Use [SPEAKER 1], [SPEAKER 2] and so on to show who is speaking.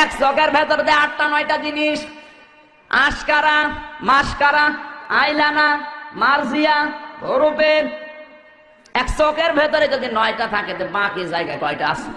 [SPEAKER 1] এক চকের ভেতর দিয়ে আটটা নয়টা জিনিস আশকারা মাসকারা আইলানা মার্জিয়া হরুপের এক চকের ভেতরে যদি নয়টা থাকে তো বাকি জায়গায় কয়টা আছে